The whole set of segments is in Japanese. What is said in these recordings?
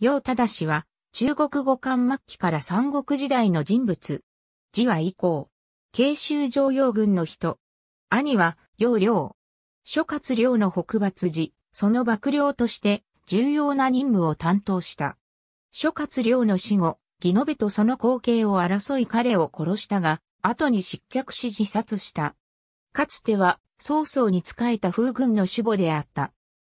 楊忠は、中国語漢末期から三国時代の人物。字は以降、慶州上陽軍の人。兄は、楊良。諸葛亮の北伐時、その幕僚として、重要な任務を担当した。諸葛亮の死後、義延とその後継を争い彼を殺したが、後に失脚し自殺した。かつては、曹操に仕えた風軍の守護であった。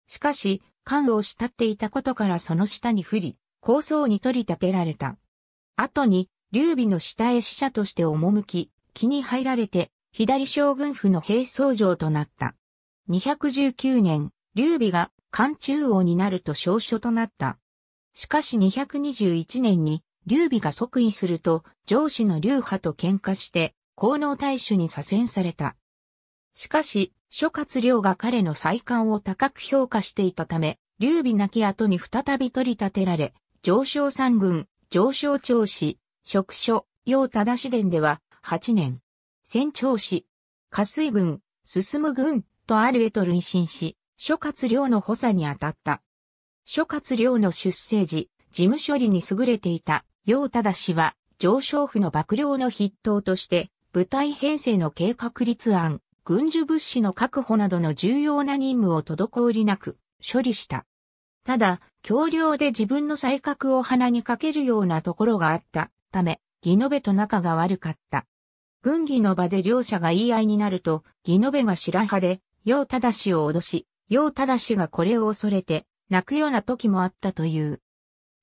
しかし、缶を慕っていたことからその下に降り、高層に取り立てられた。後に、劉備の下へ使者として赴き、気に入られて、左将軍府の兵総城となった。219年、劉備が漢中王になると少書となった。しかし221年に、劉備が即位すると、上司の劉派と喧嘩して、功能大使に左遷された。しかし、諸葛亮が彼の再官を高く評価していたため、劉備亡き後に再び取り立てられ、上昇三軍、上昇長子、職所、陽忠氏伝では、8年、戦長氏、下水軍、進む軍、とあるへと累進し、諸葛亮の補佐に当たった。諸葛亮の出生時、事務処理に優れていた、陽忠氏は、上昇府の幕僚の筆頭として、部隊編成の計画立案、軍需物資の確保などの重要な任務を滞りなく処理した。ただ、協力で自分の才覚を鼻にかけるようなところがあったため、ギノベと仲が悪かった。軍議の場で両者が言い合いになると、ギノベが白派で、楊正を脅し、楊正がこれを恐れて、泣くような時もあったという。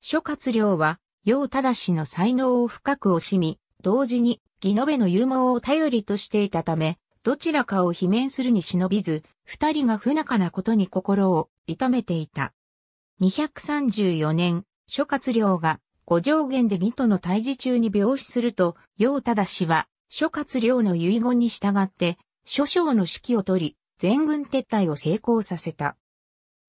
諸葛亮は、楊正の才能を深く惜しみ、同時に、ギノベの勇猛を頼りとしていたため、どちらかを罷免するに忍びず、二人が不仲なことに心を痛めていた。234年、諸葛亮が五条元で義との退治中に病死すると、陽忠氏は諸葛亮の遺言に従って、諸将の指揮を取り、全軍撤退を成功させた。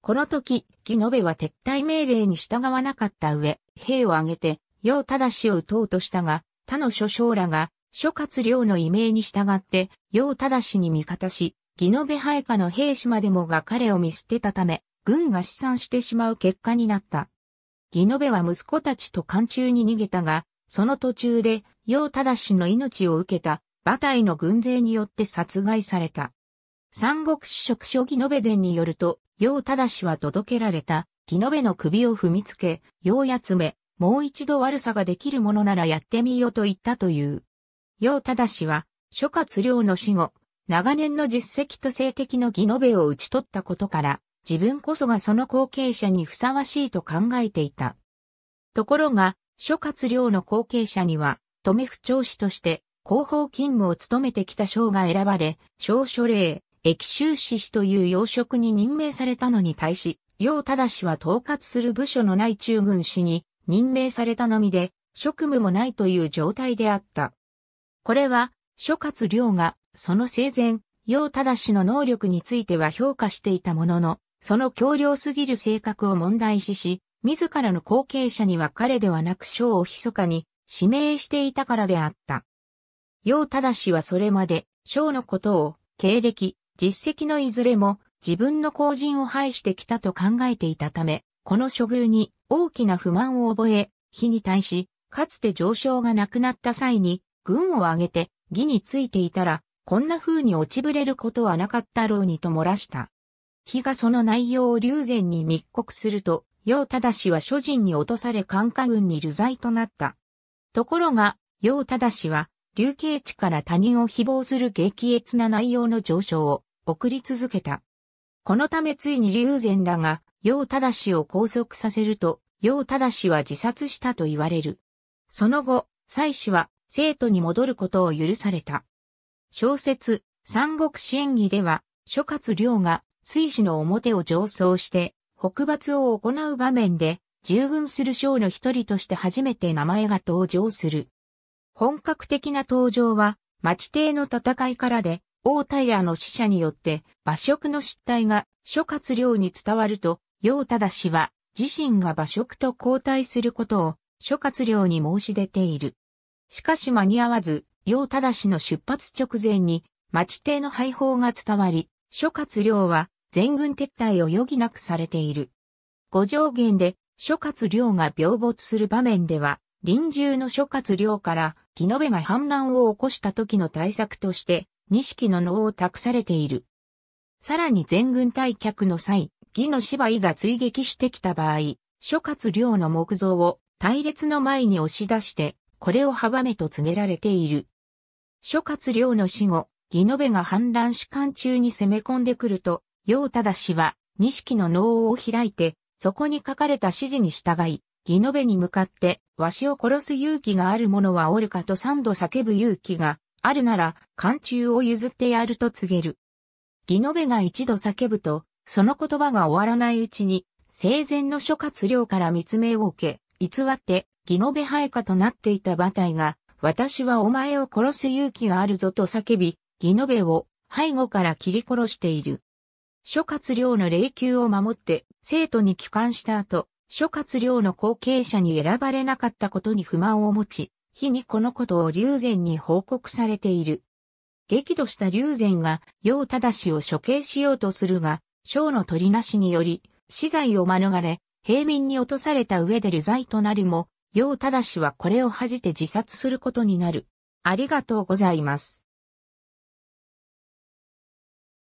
この時、義延は撤退命令に従わなかった上、兵を挙げて、陽忠氏を討とうとしたが、他の諸将らが諸葛亮の異名に従って、楊忠氏に味方し、義野部配下の兵士までもが彼を見捨てたため、軍が死産してしまう結果になった。義野部は息子たちと艦中に逃げたが、その途中で、楊忠氏の命を受けた、馬隊の軍勢によって殺害された。三国主職所義野部伝によると、楊忠氏は届けられた、義野部の首を踏みつけ、楊やつめ、もう一度悪さができるものならやってみようと言ったという。陽忠氏は、諸葛亮の死後、長年の実績と性的の義のべを討ち取ったことから、自分こそがその後継者にふさわしいと考えていた。ところが、諸葛亮の後継者には、留府長氏として、広報勤務を務めてきた将が選ばれ、小書令、駅修士氏という要職に任命されたのに対し、陽忠氏は統括する部署のない中軍氏に任命されたのみで、職務もないという状態であった。これは、諸葛亮が、その生前、楊忠氏の能力については評価していたものの、その強量すぎる性格を問題視し、自らの後継者には彼ではなく将を密かに指名していたからであった。楊忠氏はそれまで、将のことを、経歴、実績のいずれも、自分の後人を排してきたと考えていたため、この処遇に大きな不満を覚え、非に対し、かつて上昇がなくなった際に、軍を挙げて義についていたら、こんな風に落ちぶれることはなかったろうにと漏らした。日がその内容を龍禅に密告すると、楊忠氏は諸人に落とされ官下軍に流罪となった。ところが、楊忠氏は、流刑地から他人を誹謗する激越な内容の上昇を送り続けた。このためついに龍禅らが、楊忠氏を拘束させると、楊忠氏は自殺したと言われる。その後、妻子は生徒に戻ることを許された。小説、三国志演義では、諸葛亮が水死の表を上奏して、北伐を行う場面で、従軍する将の一人として初めて名前が登場する。本格的な登場は、町邸の戦いからで、大平の死者によって、馬食の失態が諸葛亮に伝わると、楊忠氏は、自身が馬食と交代することを、諸葛亮に申し出ている。しかし間に合わず、楊忠の出発直前に、町邸の廃砲が伝わり、諸葛亮は全軍撤退を余儀なくされている。五条元で諸葛亮が病没する場面では、臨終の諸葛亮から木の部が反乱を起こした時の対策として、錦の能を託されている。さらに全軍退却の際、義の芝居が追撃してきた場合、諸葛亮の木像を隊列の前に押し出して、これを阻めと告げられている。諸葛亮の死後、義延が反乱士官中に攻め込んでくると、楊忠しは、錦の能を開いて、そこに書かれた指示に従い、義延に向かって、わしを殺す勇気がある者はおるかと三度叫ぶ勇気があるなら、漢中を譲ってやると告げる。義延が一度叫ぶと、その言葉が終わらないうちに、生前の諸葛亮から密命を受け、偽って義の部配下となっていた馬隊が、私はお前を殺す勇気があるぞと叫び、義の部を背後から切り殺している。諸葛亮の霊柩を守って、生徒に帰還した後、諸葛亮の後継者に選ばれなかったことに不満を持ち、日にこのことを竜禅に報告されている。激怒した竜禅が、陽忠を処刑しようとするが、章の取りなしにより、死罪を免れ、平民に落とされた上で流罪となるも、ただ氏はこれを恥じて自殺することになる。ありがとうございます。